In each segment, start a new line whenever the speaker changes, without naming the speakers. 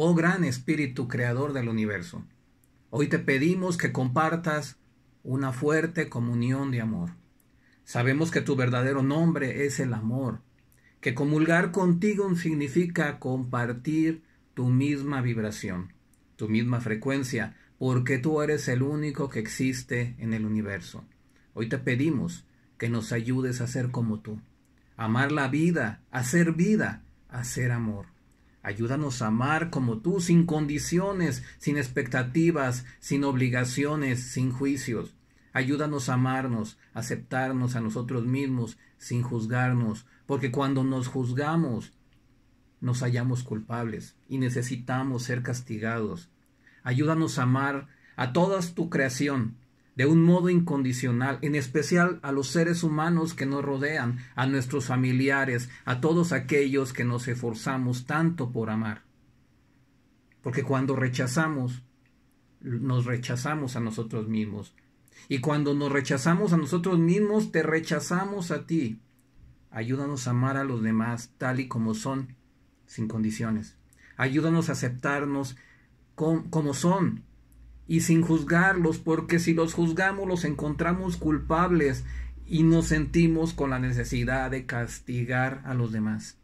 oh gran espíritu creador del universo. Hoy te pedimos que compartas una fuerte comunión de amor. Sabemos que tu verdadero nombre es el amor, que comulgar contigo significa compartir tu misma vibración, tu misma frecuencia, porque tú eres el único que existe en el universo. Hoy te pedimos que nos ayudes a ser como tú, amar la vida, hacer vida, hacer amor. Ayúdanos a amar como tú, sin condiciones, sin expectativas, sin obligaciones, sin juicios. Ayúdanos a amarnos, aceptarnos a nosotros mismos, sin juzgarnos, porque cuando nos juzgamos, nos hallamos culpables y necesitamos ser castigados. Ayúdanos a amar a toda tu creación, de un modo incondicional, en especial a los seres humanos que nos rodean, a nuestros familiares, a todos aquellos que nos esforzamos tanto por amar. Porque cuando rechazamos, nos rechazamos a nosotros mismos. Y cuando nos rechazamos a nosotros mismos, te rechazamos a ti. Ayúdanos a amar a los demás tal y como son, sin condiciones. Ayúdanos a aceptarnos como son, y sin juzgarlos, porque si los juzgamos los encontramos culpables y nos sentimos con la necesidad de castigar a los demás.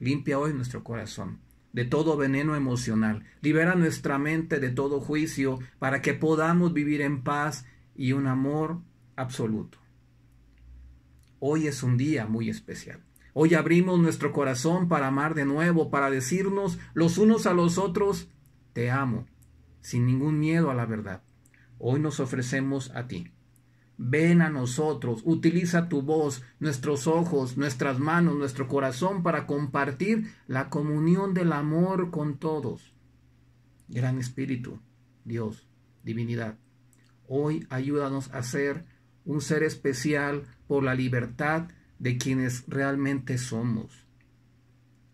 Limpia hoy nuestro corazón de todo veneno emocional, libera nuestra mente de todo juicio para que podamos vivir en paz y un amor absoluto. Hoy es un día muy especial. Hoy abrimos nuestro corazón para amar de nuevo, para decirnos los unos a los otros, te amo sin ningún miedo a la verdad. Hoy nos ofrecemos a ti. Ven a nosotros, utiliza tu voz, nuestros ojos, nuestras manos, nuestro corazón para compartir la comunión del amor con todos. Gran Espíritu, Dios, divinidad, hoy ayúdanos a ser un ser especial por la libertad de quienes realmente somos.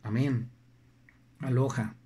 Amén. aloja